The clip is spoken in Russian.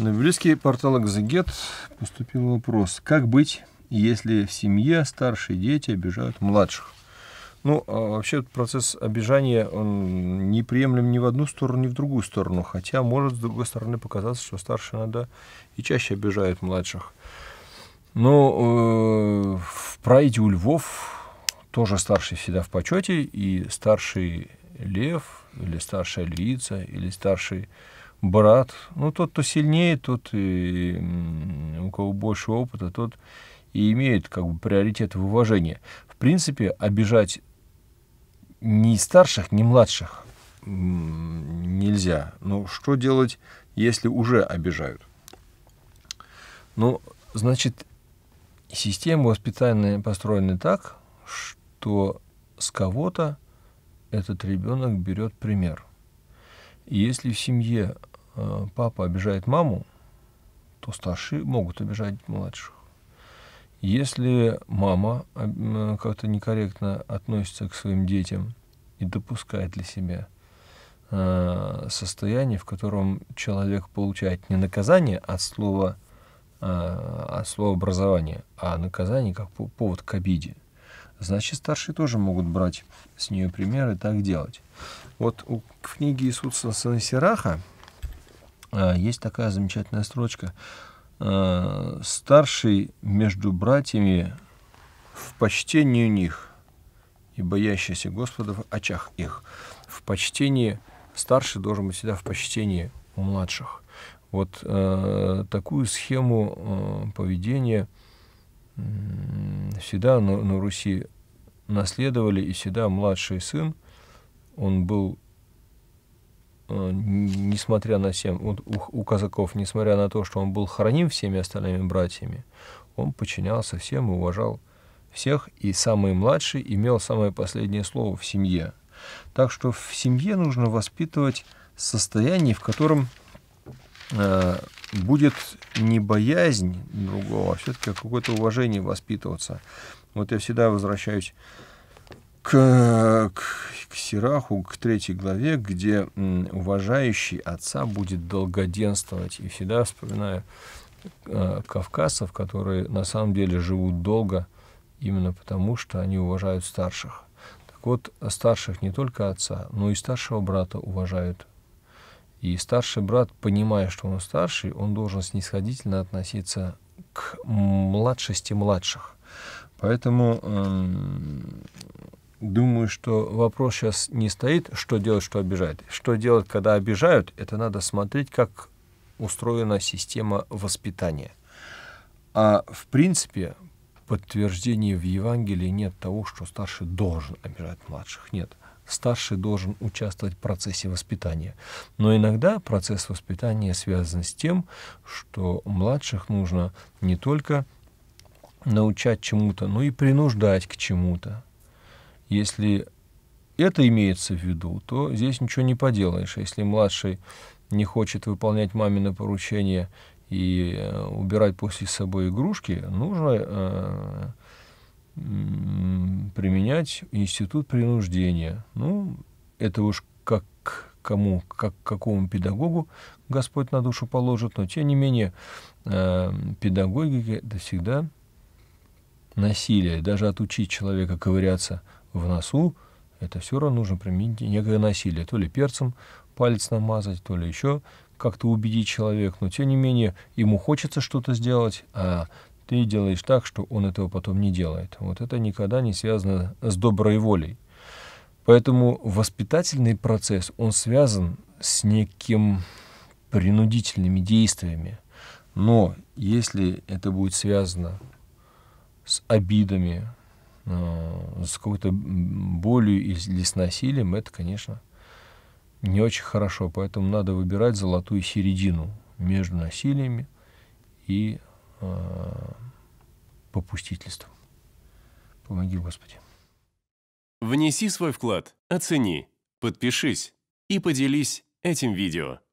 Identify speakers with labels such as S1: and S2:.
S1: На библейский портал «Экзегет» поступил вопрос, как быть, если в семье старшие дети обижают младших? Ну, а вообще процесс обижания, он неприемлем ни в одну сторону, ни в другую сторону, хотя может, с другой стороны, показаться, что старшие надо и чаще обижают младших. Но ну, э, в прайде у львов тоже старший всегда в почете, и старший лев, или старшая львица, или старший брат. Ну, тот, кто сильнее, тот, и, у кого больше опыта, тот и имеет как бы приоритет в уважении. В принципе, обижать ни старших, ни младших нельзя. Но что делать, если уже обижают? Ну, значит, система воспитания построена так, что с кого-то этот ребенок берет пример. И если в семье Э, папа обижает маму, то старшие могут обижать младших. Если мама э, как-то некорректно относится к своим детям и допускает для себя э, состояние, в котором человек получает не наказание от слова, от слова образования, а наказание как повод к обиде, значит старшие тоже могут брать с нее примеры и так делать. Вот в книге Иисуса Сансираха а, есть такая замечательная строчка. А, «Старший между братьями в почтении у них и боящийся Господа в очах их». В почтении старший должен быть всегда в почтении у младших. Вот э, такую схему э, поведения э, всегда на, на Руси наследовали, и всегда младший сын, он был Э, несмотря на всем, у, у казаков, несмотря на то, что он был храним всеми остальными братьями, он подчинялся всем и уважал всех, и самый младший имел самое последнее слово в семье. Так что в семье нужно воспитывать состояние, в котором э, будет не боязнь другого, а все-таки какое-то уважение воспитываться. Вот я всегда возвращаюсь к, к, к Сираху, к третьей главе, где уважающий отца будет долгоденствовать. И всегда вспоминаю э, кавказцев, которые на самом деле живут долго, именно потому что они уважают старших. Так вот, старших не только отца, но и старшего брата уважают. И старший брат, понимая, что он старший, он должен снисходительно относиться к младшести младших. Поэтому эм, думаю, что вопрос сейчас не стоит, что делать, что обижать. Что делать, когда обижают, это надо смотреть, как устроена система воспитания. А в принципе подтверждений в Евангелии нет того, что старший должен обижать младших. Нет. Старший должен участвовать в процессе воспитания. Но иногда процесс воспитания связан с тем, что младших нужно не только научать чему-то, но и принуждать к чему-то. Если это имеется в виду, то здесь ничего не поделаешь. Если младший не хочет выполнять мамины поручение и э, убирать после собой игрушки, нужно э, применять институт принуждения. Ну, это уж как кому, как какому педагогу Господь на душу положит, но тем не менее э, педагогика это всегда насилие. Даже отучить человека ковыряться в носу, это все равно нужно применить некое насилие. То ли перцем палец намазать, то ли еще как-то убедить человека. Но тем не менее, ему хочется что-то сделать, а ты делаешь так, что он этого потом не делает. Вот это никогда не связано с доброй волей. Поэтому воспитательный процесс, он связан с неким принудительными действиями. Но если это будет связано с обидами, с э, какой-то болью или с насилием, это, конечно, не очень хорошо. Поэтому надо выбирать золотую середину между насилиями и э, попустительством. Помоги, Господи. Внеси свой вклад, оцени, подпишись и поделись этим видео.